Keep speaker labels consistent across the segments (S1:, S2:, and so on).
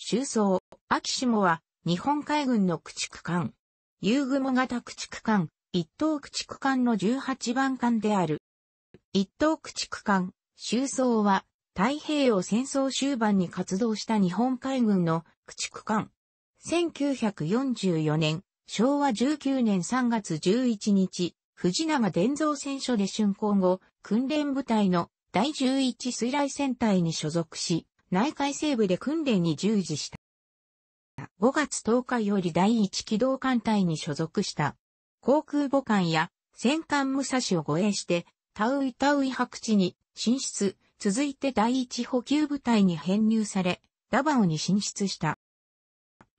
S1: 周桑、秋下は、日本海軍の駆逐艦。遊雲型駆逐艦、一等駆逐艦の18番艦である。一等駆逐艦、周桑は、太平洋戦争終盤に活動した日本海軍の駆逐艦。1944年、昭和19年3月11日、藤永伝蔵戦所で竣工後、訓練部隊の第11水雷戦隊に所属し、内海西部で訓練に従事した。5月10日より第1機動艦隊に所属した。航空母艦や戦艦武蔵を護衛して、タウイタウイ白地に進出、続いて第1補給部隊に編入され、ダバオに進出した。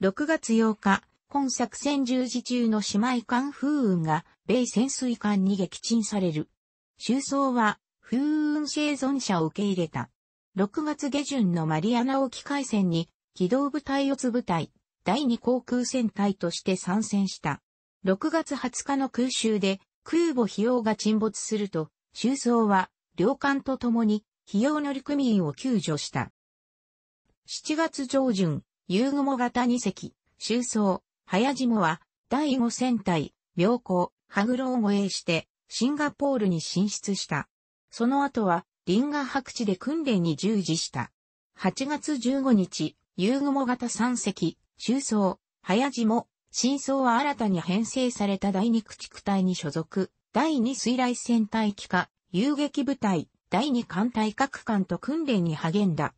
S1: 6月8日、今作戦従事中の姉妹艦風雲が米潜水艦に撃沈される。収葬は風雲生存者を受け入れた。6月下旬のマリアナ沖海戦に、機動部隊四つ部隊、第2航空戦隊として参戦した。6月20日の空襲で、空母費用が沈没すると、周総は、両艦と共に、費用乗組員を救助した。7月上旬、ユーグモ型2隻、周総、早島は、第5戦隊、妙高、ハグロを護衛して、シンガポールに進出した。その後は、リンガ白地で訓練に従事した。8月15日、夕雲型3隻、中層、早島、真相は新たに編成された第2駆逐隊に所属、第二水雷戦隊機化、遊撃部隊、第2艦隊各艦と訓練に励んだ。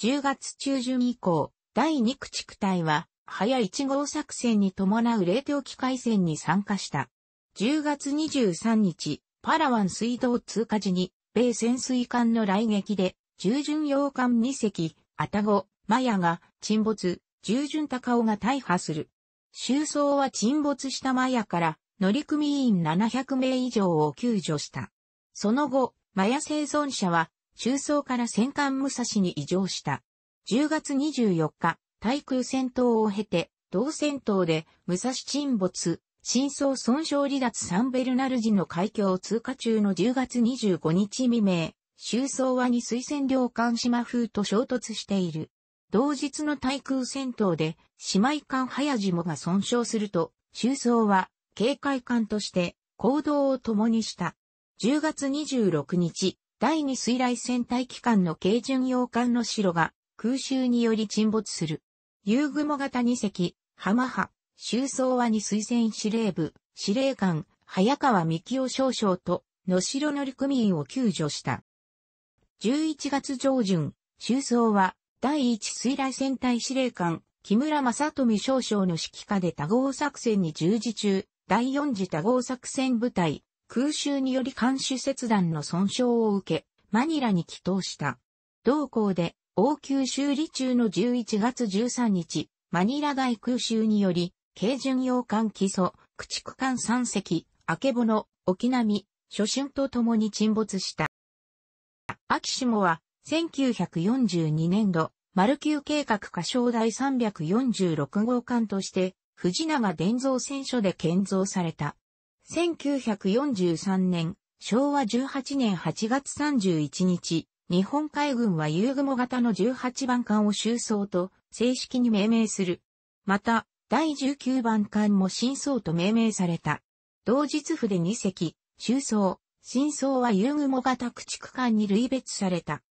S1: 10月中旬以降、第2駆逐隊は、早1号作戦に伴う冷凍機械戦に参加した。10月23日、パラワン水道通過時に、米潜水艦の来撃で、従順洋艦2隻、アタゴ、マヤが沈没、従順高尾が大破する。収葬は沈没したマヤから乗組員700名以上を救助した。その後、マヤ生存者は、中層から戦艦武蔵に移乗した。10月24日、対空戦闘を経て、同戦闘で武蔵沈没、真相損傷離脱サンベルナルジの海峡を通過中の10月25日未明、周相はに水線領艦島風と衝突している。同日の対空戦闘で、姉妹艦早島が損傷すると、周相は警戒艦として行動を共にした。10月26日、第2水雷戦隊機関の軽巡洋艦の城が空襲により沈没する。遊ー型2隻、浜派、周総はに推薦司令部、司令官、早川幹夫少将と、野城乗組員を救助した。11月上旬、周総は、第一水雷戦隊司令官、木村正富少将の指揮下で多合作戦に従事中、第4次多合作戦部隊、空襲により監視切断の損傷を受け、マニラに帰投した。同校で、応急修理中の11月13日、マニラ外空襲により、軽巡洋艦基礎、駆逐艦三隻、明けぼの、沖波、初春と共に沈没した。秋下は、1942年度、丸級計画歌唱第346号艦として、藤永伝造船所で建造された。1943年、昭和18年8月31日、日本海軍は遊雲型の18番艦を収装と正式に命名する。また、第19番艦も新曹と命名された。同日府で2隻、終装、新曹は遊雲型駆逐艦に類別された。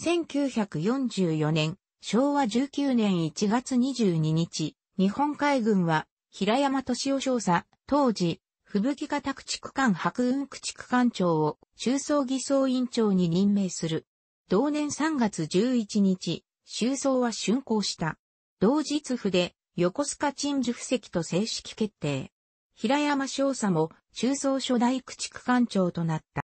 S1: 1944年、昭和19年1月22日、日本海軍は、平山敏夫少佐、当時、吹雪型駆逐艦白雲駆逐艦長を、中装偽装委員長に任命する。同年3月11日、修装は竣工した。同日筆、で、横須賀鎮守布石と正式決定。平山少佐も、中層初代駆逐艦長となった。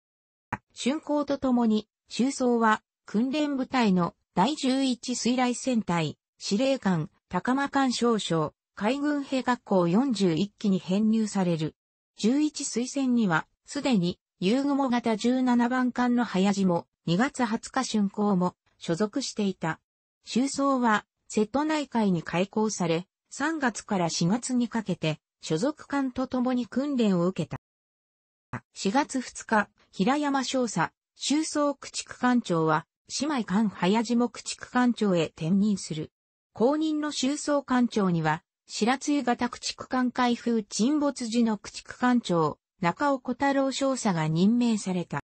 S1: 竣工とともに、中曹は、訓練部隊の第11水雷戦隊、司令官、高間艦少将、海軍兵学校41期に編入される。11水戦には、すでに、遊雲型17番艦の早地も、2月20日竣工も所属していた。周曹は瀬戸内海に開港され、3月から4月にかけて、所属艦と共に訓練を受けた。4月2日、平山少佐、周総駆逐艦長は、姉妹艦早島駆逐艦長へ転任する。後任の周総艦長には、白露型駆逐艦開封沈没時の駆逐艦長、中尾小太郎少佐が任命された。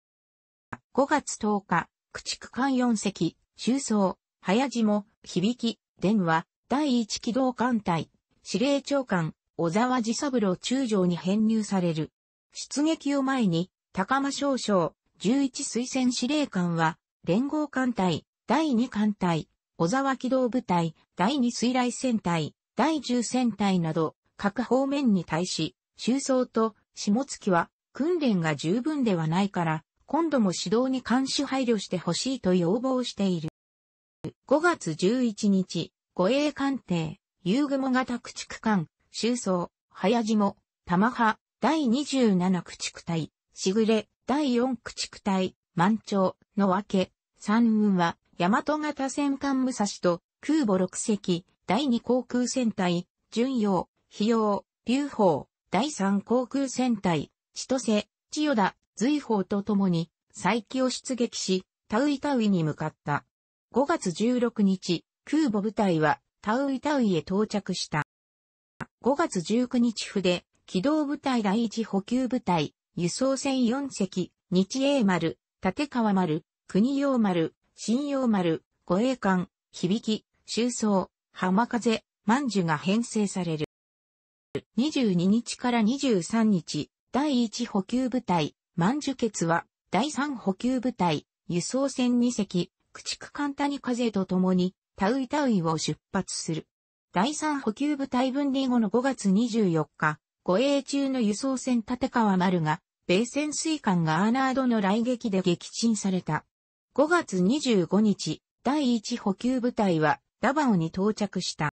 S1: 5月10日、駆逐艦4隻、周総、早島、響き、電話、第一機動艦隊、司令長官、小沢治三郎中将に編入される。出撃を前に、高間少将、11推薦司令官は、連合艦隊、第2艦隊、小沢機動部隊、第2水雷戦隊、第10戦隊など、各方面に対し、周層と下月は、訓練が十分ではないから、今度も指導に監視配慮してほしいと要望している。5月11日、護衛艦艇、遊雲型駆逐艦、周装、早島、玉葉、第27駆逐隊、しぐれ、第4駆逐隊、満潮、の分け、三運は、大和型戦艦武蔵と、空母6隻、第2航空戦隊、巡洋、飛用、流砲、第3航空戦隊、千歳、千代田、随砲と共に、再起を出撃し、タウイタウイに向かった。5月16日、空母部隊はタウイタウイへ到着した。5月19日筆、機動部隊第一補給部隊、輸送船4隻、日英丸、立川丸、国用丸、新用丸、護衛艦、響き、周葬、浜風、万樹が編成される。22日から23日、第1補給部隊、万樹決は、第3補給部隊、輸送船2隻、駆逐艦谷風と共に、タウイタウイを出発する。第3補給部隊分離後の5月24日、護衛中の輸送船立川丸が、米潜水艦がアーナードの来撃で撃沈された。5月25日、第1補給部隊はダバオに到着した。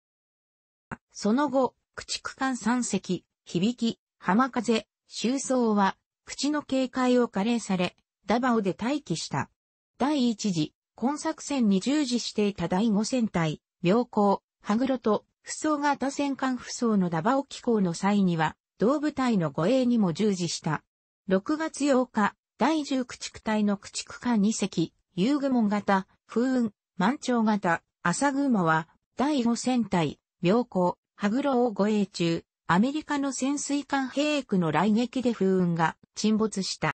S1: その後、駆逐艦三隻、響き、浜風、周遭は、口の警戒を加齢され、ダバオで待機した。第1次今作戦に従事していた第5戦隊、妙高、羽黒と、不装型戦艦不装のダバオ機構の際には、同部隊の護衛にも従事した。6月8日、第10駆逐隊の駆逐艦2隻、遊具門型、風雲、満潮型、朝雲は、第5戦隊、妙高、羽黒を護衛中、アメリカの潜水艦兵役の来撃で風雲が沈没した。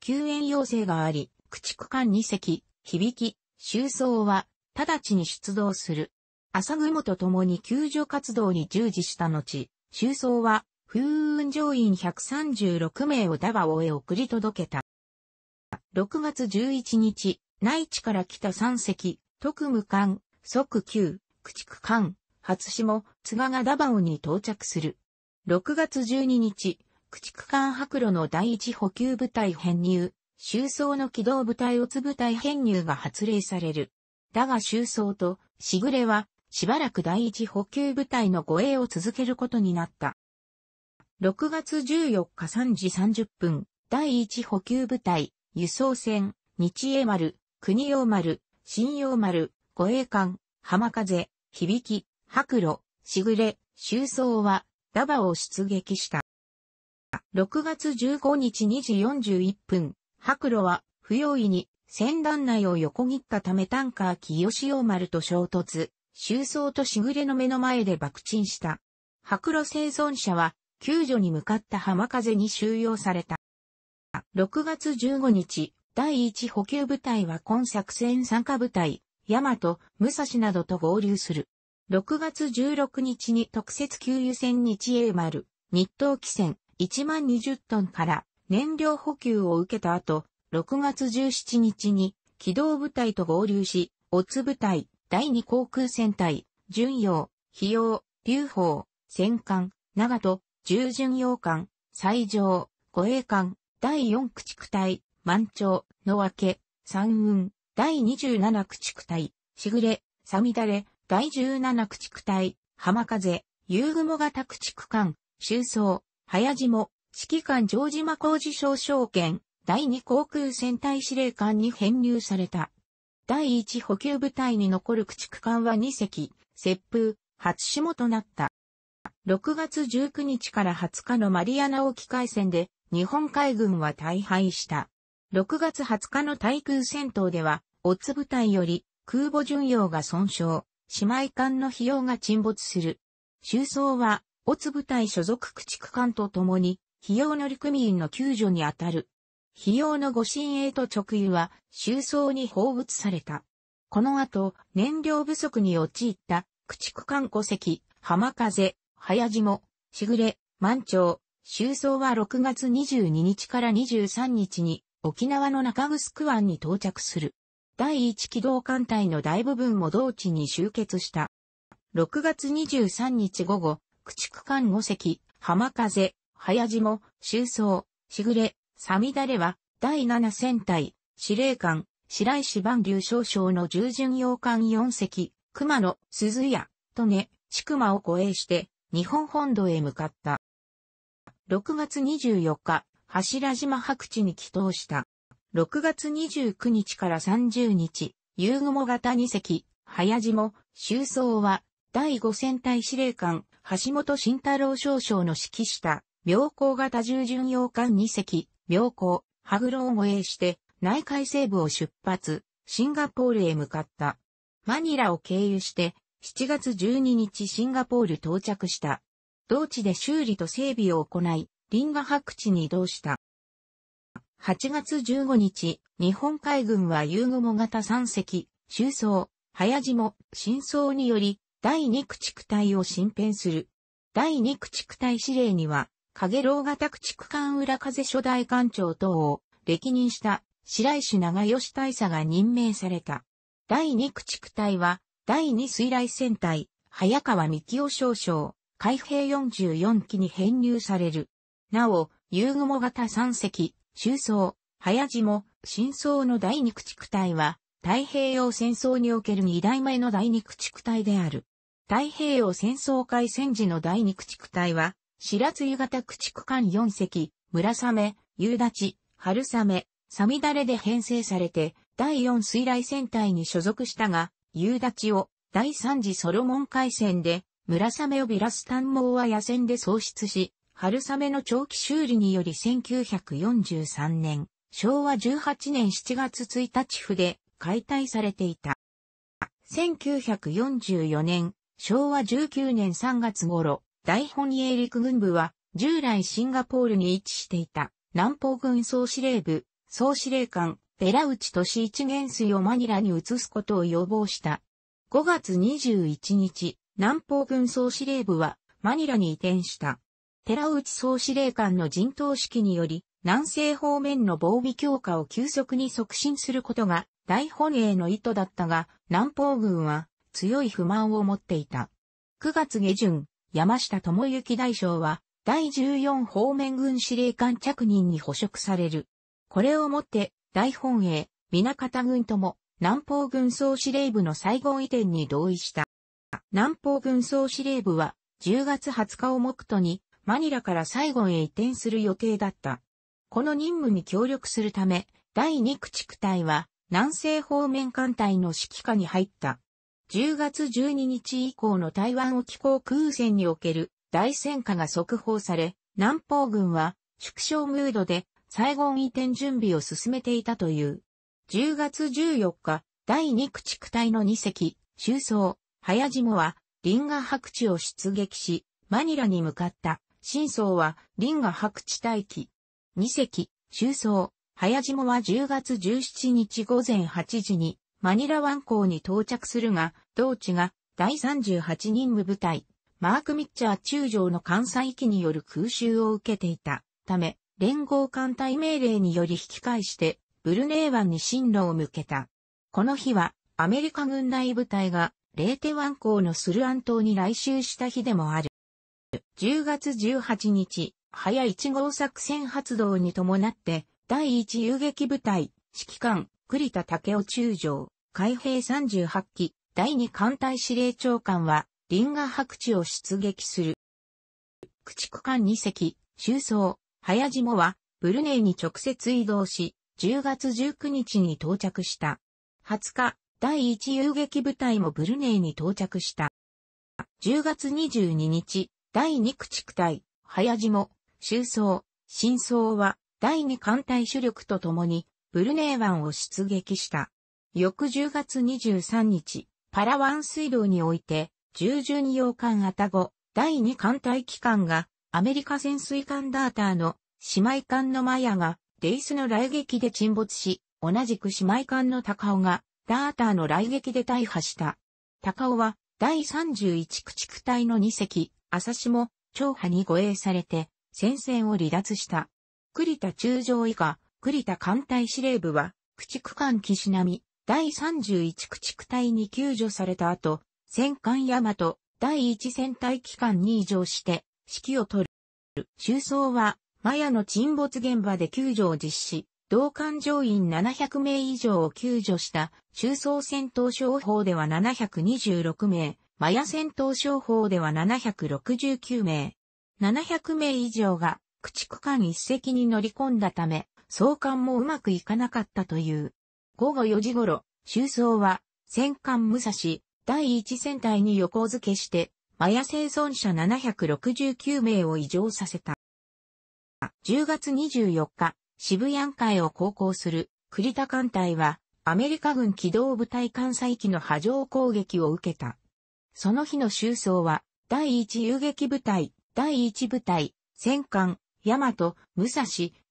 S1: 救援要請があり、駆逐艦2隻、響き、周僧は、直ちに出動する。朝雲と共に救助活動に従事した後、周僧は、風雲乗員136名をダバオへ送り届けた。6月11日、内地から来た三隻、特務艦、即旧、駆逐艦、初下、津賀がダバオに到着する。6月12日、駆逐艦白露の第一補給部隊編入、周層の軌道部隊乙部隊編入が発令される。だが周層としぐれはしばらく第一補給部隊の護衛を続けることになった。6月14日3時30分、第一補給部隊、輸送船、日英丸、国用丸、新用丸、護衛艦、浜風、響き、白露、しぐれ、周層は、ダバを出撃した。6月15日2時41分、白露は不用意に船団内を横切ったためタンカー清潮丸と衝突、周遭としぐれの目の前で爆沈した。白露生存者は救助に向かった浜風に収容された。6月15日、第1補給部隊は今作戦参加部隊、大和、武蔵などと合流する。6月16日に特設給油船日英丸、日東汽船1万20トンから燃料補給を受けた後、6月17日に機動部隊と合流し、オツ部隊、第2航空戦隊、巡洋、飛洋、流砲、戦艦、長門、従巡洋艦、最上、護衛艦、第4駆逐隊、満潮、野分け、三雲、第27駆逐隊、しぐれ、さみだれ、第17駆逐隊、浜風、夕雲型駆逐艦、周走、早島、指揮官城島工事少将券、第2航空戦隊司令官に編入された。第1補給部隊に残る駆逐艦は2隻、接風、初下となった。6月19日から20日のマリアナ沖海戦で日本海軍は大敗した。6月20日の対空戦闘では、オツ部隊より空母巡洋が損傷、姉妹艦の費用が沈没する。収葬は、オツ部隊所属駆逐艦と共に費用乗組員の救助にあたる。費用の御神営と直輸は、収葬に放物された。この後、燃料不足に陥った、駆逐艦戸籍、浜風、早島、しぐれ、満潮、収葬は6月22日から23日に、沖縄の中城湾に到着する。第1機動艦隊の大部分も同地に集結した。6月23日午後、駆逐艦5隻、浜風、早島、周走、しぐれ、さみだれは、第七戦隊、司令官、白石万竜少将の従順洋艦四隻、熊野、鈴屋、利根、千熊を護衛して、日本本土へ向かった。6月24日、柱島白地に帰投した。6月29日から30日、夕雲型2隻、早島、周走は、第5戦隊司令官、橋本慎太郎少将の指揮した、妙高型従巡洋艦2隻、妙高、羽黒を護衛して、内海西部を出発、シンガポールへ向かった。マニラを経由して、7月12日シンガポール到着した。同地で修理と整備を行い、リンガ白地に移動した。8月15日、日本海軍はユーグモ型3隻、周装、早島、真相により、第2駆逐隊を新編する。第2駆逐隊指令には、影楼型駆逐艦裏風初代艦長等を歴任した白石長吉大佐が任命された。第二駆逐隊は、第二水雷戦隊、早川幹雄少将、海兵44機に編入される。なお、夕雲型三隻、周層、早島、新層の第二駆逐隊は、太平洋戦争における二代目の第二駆逐隊である。太平洋戦争開戦時の第二駆逐隊は、白津湯型駆逐艦4隻、村雨、夕立、春雨、サミダレで編成されて、第4水雷戦隊に所属したが、夕立を第3次ソロモン海戦で、村雨をビラスタンモーア野戦で喪失し、春雨の長期修理により1943年、昭和18年7月1日府で解体されていた。1944年、昭和19年3月頃、大本営陸軍部は、従来シンガポールに位置していた、南方軍総司令部、総司令官、寺内俊一元帥をマニラに移すことを要望した。5月21日、南方軍総司令部は、マニラに移転した。寺内総司令官の陣頭指揮により、南西方面の防備強化を急速に促進することが大本営の意図だったが、南方軍は強い不満を持っていた。9月下旬、山下智之大将は、第14方面軍司令官着任に捕食される。これをもって、大本営、皆方軍とも、南方軍総司令部の最後移転に同意した。南方軍総司令部は、10月20日を目途に、マニラから最後へ移転する予定だった。この任務に協力するため、第2駆逐隊は、南西方面艦隊の指揮下に入った。10月12日以降の台湾沖航空戦における大戦果が速報され、南方軍は縮小ムードで最後に移転準備を進めていたという。10月14日、第2駆逐隊の2隻、周総、早島は、リンガ白地を出撃し、マニラに向かった。新総は、リンガ白地待機。2隻、周総、早島は10月17日午前8時に、マニラ湾港に到着するが、同地が第38任務部隊、マーク・ミッチャー中将の艦載機による空襲を受けていたため、連合艦隊命令により引き返して、ブルネー湾に進路を向けた。この日は、アメリカ軍内部隊が、レーテ湾港のスルアン島に来襲した日でもある。10月18日、早1号作戦発動に伴って、第1遊撃部隊、指揮官、栗田武雄中将、海兵38期、第二艦隊司令長官は、林河白地を出撃する。駆逐艦2隻、周走、早島は、ブルネイに直接移動し、10月19日に到着した。20日、第1遊撃部隊もブルネイに到着した。10月22日、第2駆逐隊、早島、周走、新総は、第2艦隊主力と共に、ブルネー湾を出撃した。翌10月23日、パラワン水道において、従順洋艦アタゴ、第2艦隊機関が、アメリカ潜水艦ダーターの姉妹艦のマヤが、デイスの来撃で沈没し、同じく姉妹艦の高尾が、ダーターの来撃で大破した。高尾は、第31駆逐隊の2隻、朝も、長波に護衛されて、戦線を離脱した。栗田中将以下、栗田艦隊司令部は、駆逐艦岸波、第31駆逐隊に救助された後、戦艦大和、第1戦隊機関に移乗して、指揮を取る。収葬は、マヤの沈没現場で救助を実施、同艦乗員700名以上を救助した、収葬戦闘商法では726名、マヤ戦闘商法では769名。700名以上が、駆逐艦一隻に乗り込んだため、送還もうまくいかなかったという。午後4時頃、周曹は、戦艦武蔵、第1戦隊に横付けして、マヤ生存者769名を異常させた。10月24日、渋谷海を航行する栗田艦隊は、アメリカ軍機動部隊艦載機の波状攻撃を受けた。その日の周曹は、第1遊撃部隊、第1部隊、戦艦、大和、武蔵、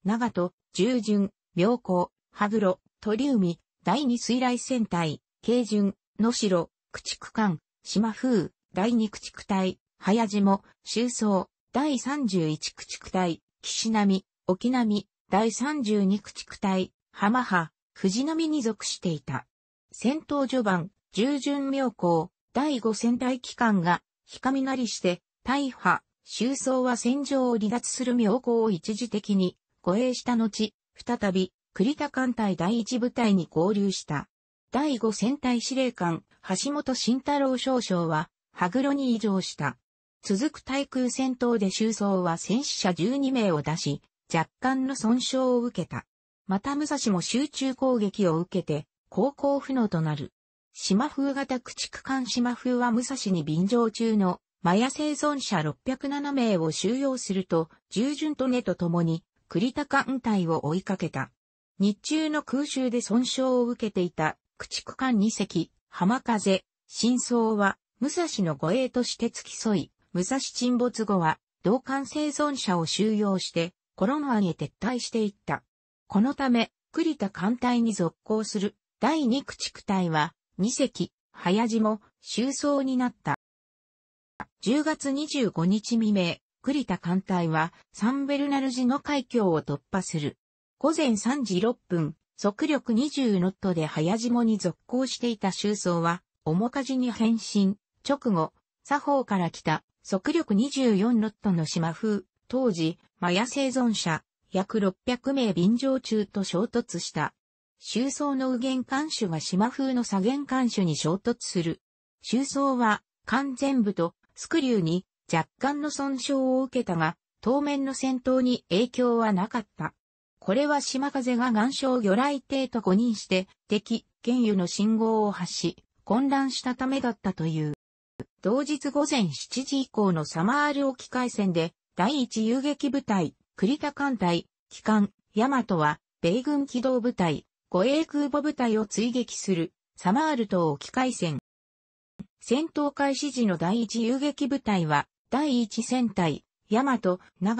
S1: 長門、従順、妙高、羽黒、鳥海、第二水雷戦隊、軽順、野城、駆逐艦、島風、第二駆逐隊、早島、周宗、第三十一駆逐隊、岸波、沖波、第三十二駆逐隊、浜波、藤波に属していた。戦闘序盤、従順妙高、第五戦隊機関が、ひかみなりして、大破、周宗は戦場を離脱する妙高を一時的に護衛した後、再び、栗田艦隊第一部隊に合流した。第五戦隊司令官、橋本慎太郎少将は、羽黒に移譲した。続く対空戦闘で周走は戦死者12名を出し、若干の損傷を受けた。また武蔵も集中攻撃を受けて、航行不能となる。島風型駆逐艦島風は武蔵に便乗中のマヤ生存者607名を収容すると、従順と根と共に栗田艦隊を追いかけた。日中の空襲で損傷を受けていた駆逐艦2隻、浜風、真相は武蔵の護衛として付き添い、武蔵沈没後は同艦生存者を収容してコロナへ撤退していった。このため、栗田艦隊に続行する第2駆逐隊は2隻、早地も収葬になった。10月25日未明、栗田艦隊はサンベルナルジの海峡を突破する。午前3時6分、速力20ノットで早島に続行していた周曹は、面じに変身、直後、左方から来た速力24ノットの島風、当時、マヤ生存者、約600名便乗中と衝突した。周曹の右舷艦首が島風の左舷艦首に衝突する。周曹は、艦全部とスクリューに若干の損傷を受けたが、当面の戦闘に影響はなかった。これは島風が岩礁魚雷艇と誤認して敵、原油の信号を発し、混乱したためだったという。同日午前7時以降のサマール沖海戦で、第一遊撃部隊、栗田艦隊、機関、ヤマトは、米軍機動部隊、護衛空母部隊を追撃する、サマール島沖海戦。戦闘開始時の第一遊撃部隊は、第1戦隊、ヤマ長門、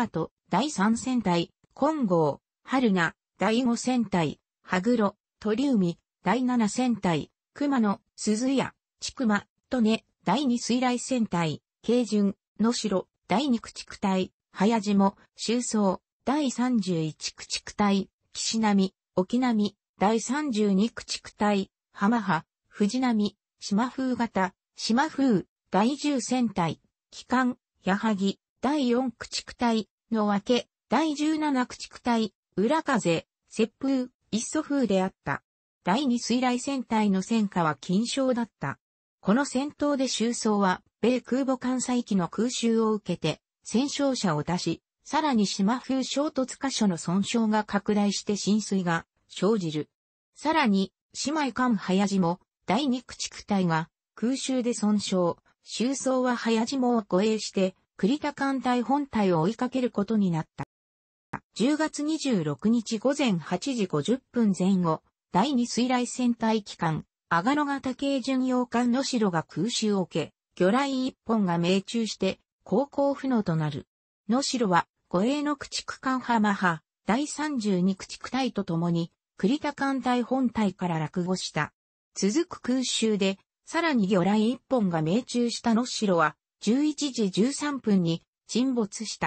S1: 第3戦隊、金剛、春名、第5戦隊、羽黒、鳥海、第7戦隊、熊野、鈴屋、千熊、利根、第2水雷戦隊、京順、野城、第2駆逐隊、早島、周宗、第31駆逐隊、岸波、沖波、第32駆逐隊、浜波、藤波、島風型、島風、第10戦隊、機関、矢作、第4駆逐隊、の分け、第17駆逐隊、裏風、接風、一祖風であった。第2水雷戦隊の戦果は金賞だった。この戦闘で収走は、米空母艦載機の空襲を受けて、戦勝者を出し、さらに島風衝突箇所の損傷が拡大して浸水が生じる。さらに、姉妹艦早地も第二駆逐隊が空襲で損傷、周宗は早島を護衛して、栗田艦隊本隊を追いかけることになった。10月26日午前8時50分前後、第2水雷戦隊機関、阿賀野型系巡洋艦の城が空襲を受け、魚雷一本が命中して、航行不能となる。野城は、護衛の駆逐艦浜派、第32駆逐隊と共に、栗田艦隊本隊から落語した。続く空襲で、さらに魚雷一本が命中した野代は、11時13分に沈没した。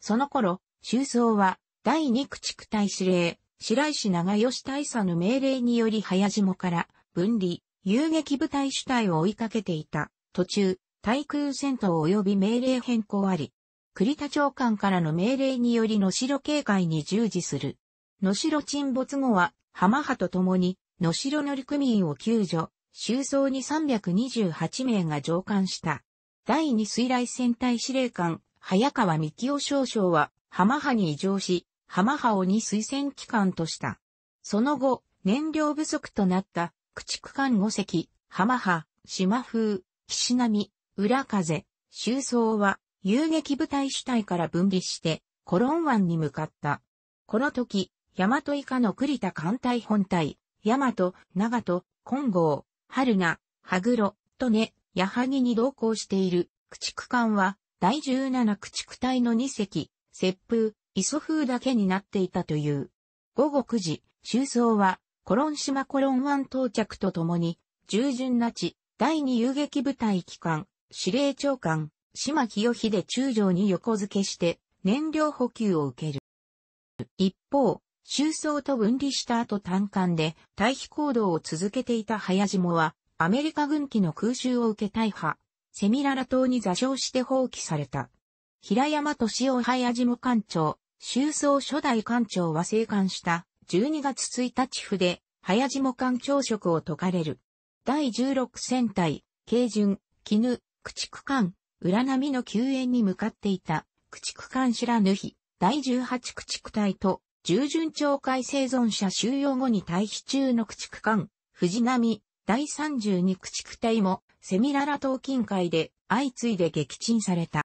S1: その頃、周造は、第二駆逐隊司令、白石長吉大佐の命令により早島から分離、遊撃部隊主体を追いかけていた。途中、対空戦闘及び命令変更あり、栗田長官からの命令により野代警戒に従事する。野代沈没後は、浜派と共に、野代乗組員を救助、周蔵に328名が上艦した。第二水雷戦隊司令官、早川幹夫少将は、浜派に移乗し、浜派を二水戦機関とした。その後、燃料不足となった、駆逐艦五隻、浜派、島風、岸波、浦風、周蔵は、遊撃部隊主体から分離して、コロン湾に向かった。この時、大和以下の栗田艦隊本隊、大和、長門、金剛、春名、羽黒、利根、矢作に同行している駆逐艦は第17駆逐隊の2隻、接風、磯風だけになっていたという。午後9時、周蔵はコロン島コロン湾到着とともに、従順な地、第2遊撃部隊機関、司令長官、島清秀中将に横付けして燃料補給を受ける。一方、収葬と分離した後単管で退避行動を続けていた早島は、アメリカ軍機の空襲を受け大破、セミララ島に座礁して放棄された。平山敏夫早島艦長、収葬初代艦長は生還した12月1日府で、早島艦長職を解かれる。第16戦隊、軽巡、絹、駆逐艦、浦波の救援に向かっていた、駆逐艦知らぬ日、第18駆逐隊と従順町会生存者収容後に退避中の駆逐艦、藤波、第32駆逐隊も、セミララ島近海で相次いで撃沈された。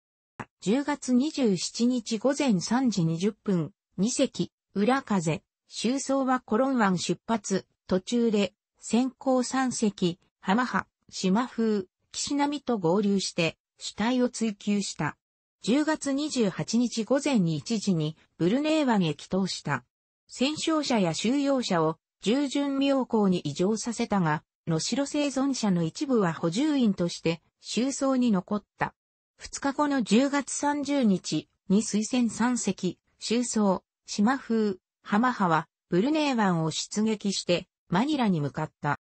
S1: 10月27日午前3時20分、2隻、裏風、収葬はコロン湾出発、途中で、先行3隻、浜波、島風、岸波と合流して、主体を追求した。10月28日午前に1時にブルネーへ帰闘した。戦勝者や収容者を従順妙高に移乗させたが、能城生存者の一部は補充員として収葬に残った。2日後の10月30日に推薦3隻、収葬、島風、浜派はブルネー湾を出撃してマニラに向かった。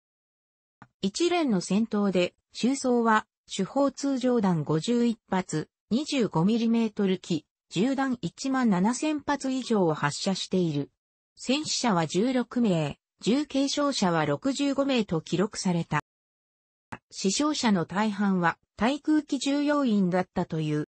S1: 一連の戦闘で、収葬は主砲通常弾51発、25mm 機、銃弾1万7000発以上を発射している。戦死者は16名、重軽傷者は65名と記録された。死傷者の大半は対空機従業員だったという。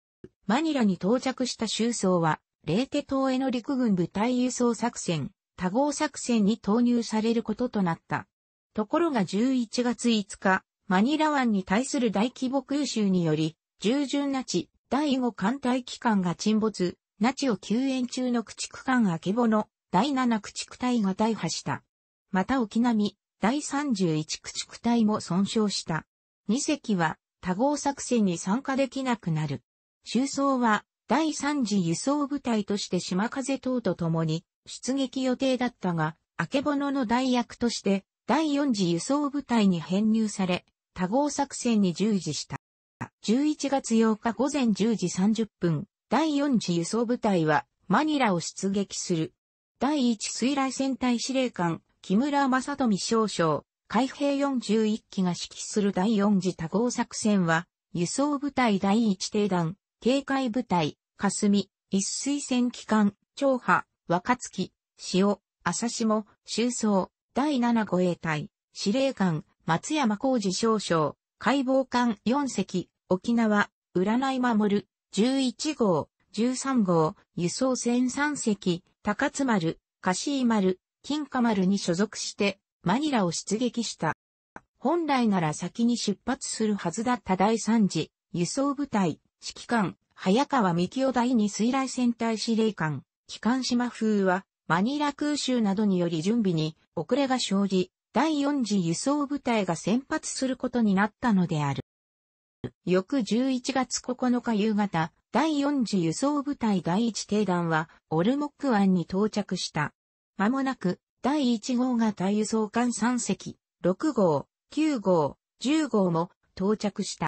S1: マニラに到着した周層は、レーテ島への陸軍部隊輸送作戦、多号作戦に投入されることとなった。ところが11月5日、マニラ湾に対する大規模空襲により、従順な地、第5艦隊機関が沈没、ナチを救援中の駆逐艦あけぼの、第7駆逐隊が大破した。また沖波、第31駆逐隊も損傷した。2隻は多合作戦に参加できなくなる。周装は第3次輸送部隊として島風等と共に出撃予定だったが、あけぼのの代役として第4次輸送部隊に編入され、多合作戦に従事した。11月8日午前10時30分、第4次輸送部隊はマニラを出撃する。第1水雷戦隊司令官、木村正富少将、海兵41機が指揮する第4次多号作戦は、輸送部隊第1定団、警戒部隊、霞、一水戦機関、長波、若月、潮、朝下、周走、第7護衛隊、司令官、松山浩二少将、解剖艦4隻、沖縄、占い守る、11号、13号、輸送船3隻、高津丸、カシー丸、金華丸に所属して、マニラを出撃した。本来なら先に出発するはずだった第3次、輸送部隊、指揮官、早川幹夫第二水雷戦隊司令官、機関島風は、マニラ空襲などにより準備に遅れが生じ、第4次輸送部隊が先発することになったのである。翌11月9日夕方、第4次輸送部隊第1艇団は、オルモック湾に到着した。間もなく、第1号型輸送艦3隻、6号、9号、10号も到着した。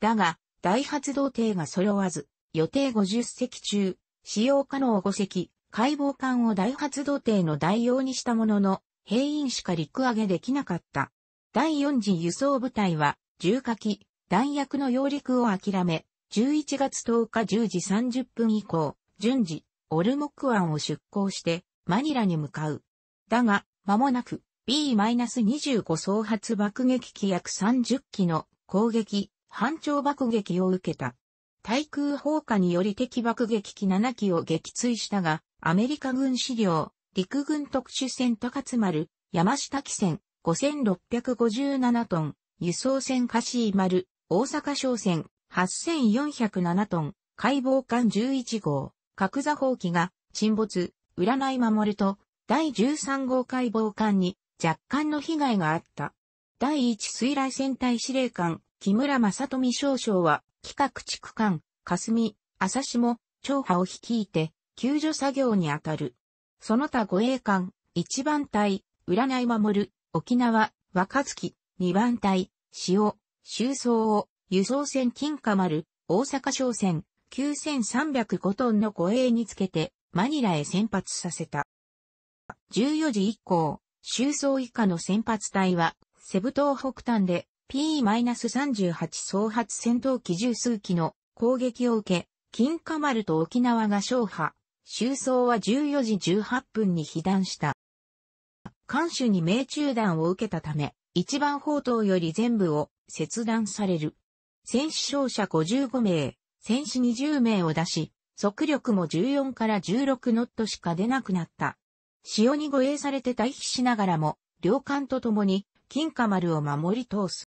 S1: だが、大発動艇が揃わず、予定50隻中、使用可能5隻、解剖艦を大発動艇の代用にしたものの、兵員しか陸揚げできなかった。第4次輸送部隊は、重火器、弾薬の揚陸を諦め、11月10日10時30分以降、順次、オルモック湾を出港して、マニラに向かう。だが、間もなく、B-25 総発爆撃機約30機の攻撃、反長爆撃を受けた。対空砲火により敵爆撃機7機を撃墜したが、アメリカ軍資料、陸軍特殊戦高津丸、山下機船、5657トン、輸送船カシー丸、大阪商船8407トン、解剖艦11号、角座砲機が沈没、占い守ると、第13号解剖艦に若干の被害があった。第1水雷戦隊司令官、木村正富少将は、企画地区艦、霞、朝下、長波を率いて、救助作業に当たる。その他護衛艦、1番隊、占い守る、沖縄、若月、2番隊、塩、収装を輸送船金華丸、大阪商船、9305トンの護衛につけて、マニラへ先発させた。14時以降、収装以下の先発隊は、セブ島北端で P-38 総発戦闘機十数機の攻撃を受け、金華丸と沖縄が勝破、収装は14時18分に被弾した。艦首に命中弾を受けたため、一番砲塔より全部を切断される。戦死傷者55名、戦死20名を出し、速力も14から16ノットしか出なくなった。潮に護衛されて退避しながらも、両艦と共に金華丸を守り通す。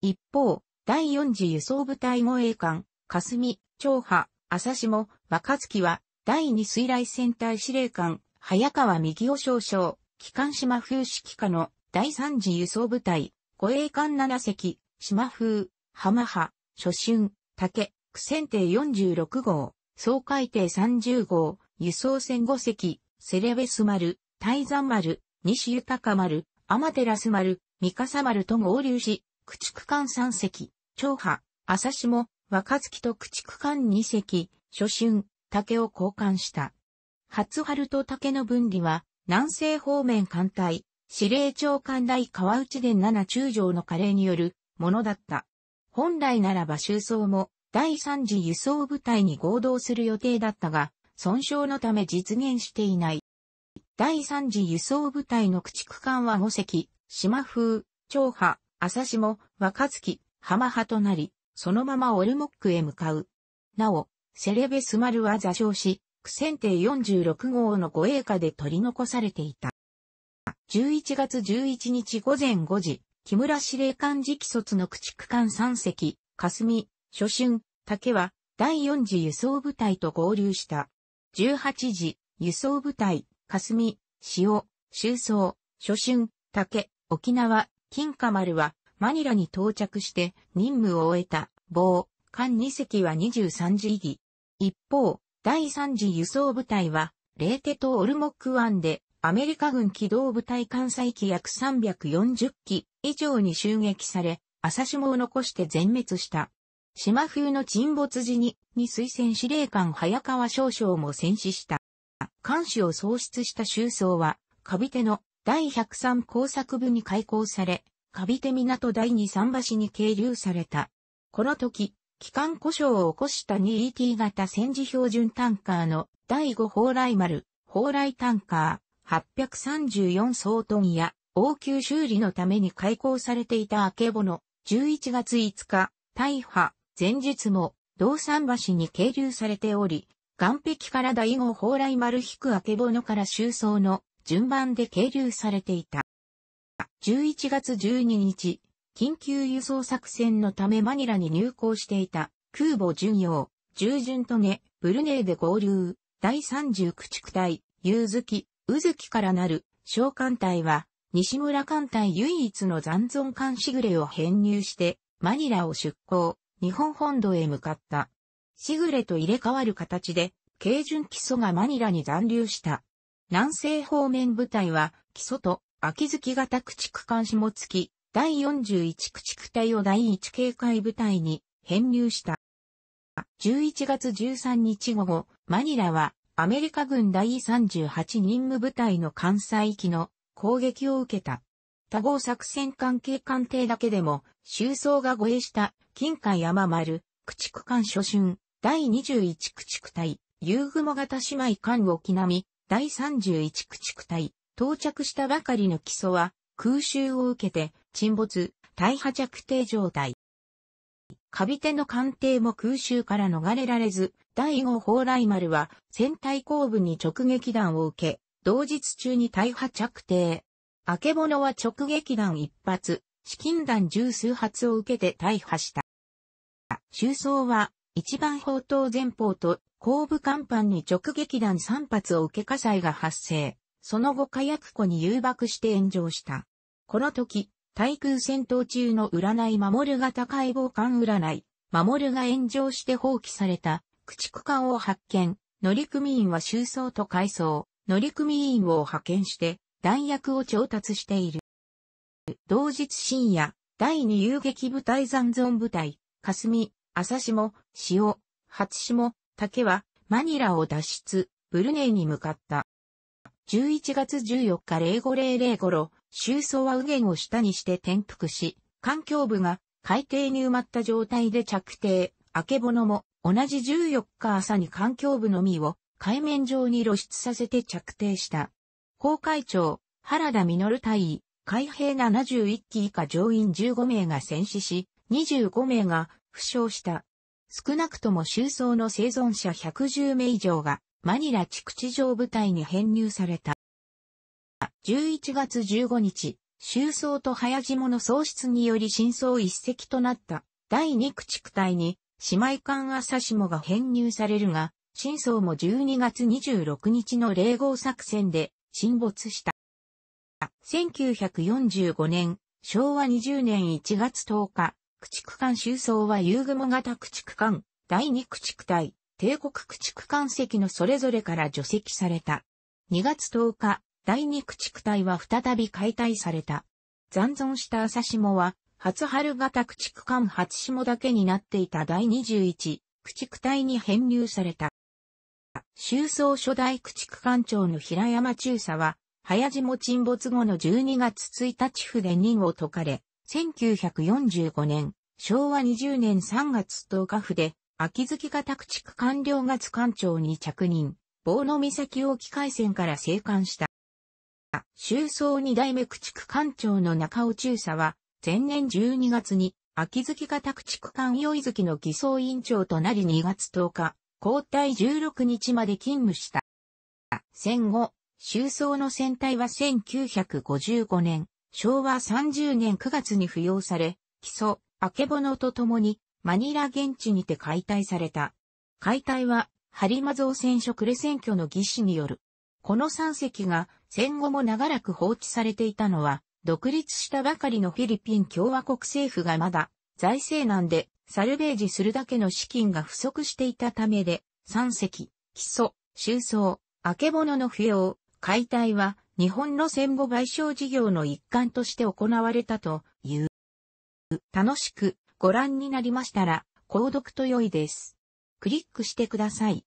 S1: 一方、第4次輸送部隊護衛艦、霞、長波、朝下、若月は、第2水雷戦隊司令官、早川右尾少将、機関島風指揮下の第3次輸送部隊、護衛艦7隻、島風、浜派、初春、竹、苦戦艇46号、総海艇30号、輸送船5隻、セレベス丸、大山丸、西豊丸、天照丸、三笠丸と合流し、駆逐艦3隻、長波、朝下、若月と駆逐艦2隻、初春、竹を交換した。初春と竹の分離は、南西方面艦隊、司令長官大川内伝七中将の加齢によるものだった。本来ならば周総も第三次輸送部隊に合同する予定だったが、損傷のため実現していない。第三次輸送部隊の駆逐艦は五隻、島風、長波、朝下、若月、浜波となり、そのままオルモックへ向かう。なお、セレベス丸は座礁し、苦戦艇46号の護衛下で取り残されていた。11月11日午前5時、木村司令官直卒の駆逐艦3隻、霞、初春、竹は、第4次輸送部隊と合流した。18時、輸送部隊、霞、潮、周装、初春、竹、沖縄、金華丸は、マニラに到着して任務を終えた、棒、艦2隻は23時入り。一方、第3次輸送部隊は、レーテ島オルモック湾でアメリカ軍機動部隊艦載機約340機以上に襲撃され、朝霜を残して全滅した。島風の沈没時に、に推薦司令官早川少将も戦死した。艦首を喪失した周曹は、カビテの第103工作部に開港され、カビテ港第2桟橋に係留された。この時、機関故障を起こした 2ET 型戦時標準タンカーの第5蓬莱丸、蓬莱タンカー。834総トンや応急修理のために開港されていたあけぼの11月5日、大破前日も道山橋に係留されており、岸壁から大五蓬莱丸引くあけぼのから収葬の順番で係留されていた。11月12日、緊急輸送作戦のためマニラに入港していた空母巡洋、従順とね、ブルネーで合流、第3 0駆逐隊、夕月、宇月からなる小艦隊は、西村艦隊唯一の残存艦しぐれを編入して、マニラを出港、日本本土へ向かった。しぐれと入れ替わる形で、軽巡基礎がマニラに残留した。南西方面部隊は、基礎と秋月型駆逐艦下き、第41駆逐隊を第1警戒部隊に編入した。11月13日午後、マニラはアメリカ軍第38任務部隊の関西域の攻撃を受けた。多号作戦関係艦艇だけでも、収装が護衛した、金海山丸、駆逐艦初春、第21駆逐隊、夕雲型姉妹艦沖波、第31駆逐隊、到着したばかりの基礎は、空襲を受けて、沈没、大破着底状態。カビテの艦艇も空襲から逃れられず、第5蓬来丸は船体後部に直撃弾を受け、同日中に大破着艇。あけぼのは直撃弾一発、資金弾十数発を受けて大破した。収装は一番砲塔前方と後部甲板に直撃弾三発を受け火災が発生。その後火薬庫に誘爆して炎上した。この時、対空戦闘中の占い守る型解剖艦占い、守るが炎上して放棄された、駆逐艦を発見、乗組員は収葬と改装、乗組員を派遣して、弾薬を調達している。同日深夜、第二遊撃部隊残存部隊、霞、朝下、塩、初下、竹は、マニラを脱出、ブルネイに向かった。11月14日0500頃、周層は右舷を下にして転覆し、環境部が海底に埋まった状態で着底、明けぼのも同じ14日朝に環境部のみを海面上に露出させて着底した。公会長、原田実隊員、海兵71機以下乗員15名が戦死し、25名が負傷した。少なくとも周葬の生存者110名以上がマニラ地区地上部隊に編入された。11月15日、周宗と早島の喪失により真相一石となった第二駆逐隊に姉妹艦朝下が編入されるが、真相も12月26日の霊合作戦で沈没した。1945年、昭和20年1月10日、駆逐艦周宗は遊雲型駆逐艦、第二駆逐隊、帝国駆逐艦席のそれぞれから除籍された。2月10日、第二駆逐隊は再び解体された。残存した朝下は、初春型駆逐艦初下だけになっていた第21駆逐隊に編入された。周葬初代駆逐艦長の平山中佐は、早島沈没後の12月1日府で任を解かれ、1945年、昭和20年3月10日府で、秋月型駆逐艦両月艦長に着任、棒の岬沖海戦から生還した。周総二代目駆逐艦長の中尾中佐は、前年12月に、秋月型駆逐艦宵月の偽装委員長となり2月10日、交代16日まで勤務した。戦後、周総の船体は1955年、昭和30年9月に付養され、基礎、明けぼのと共に、マニラ現地にて解体された。解体は、播磨造船所呉選挙の技師による。この3隻が戦後も長らく放置されていたのは、独立したばかりのフィリピン共和国政府がまだ財政難でサルベージするだけの資金が不足していたためで、山石、基礎、収葬、あけぼのの不要、解体は日本の戦後賠償事業の一環として行われたという。楽しくご覧になりましたら、購読と良いです。クリックしてください。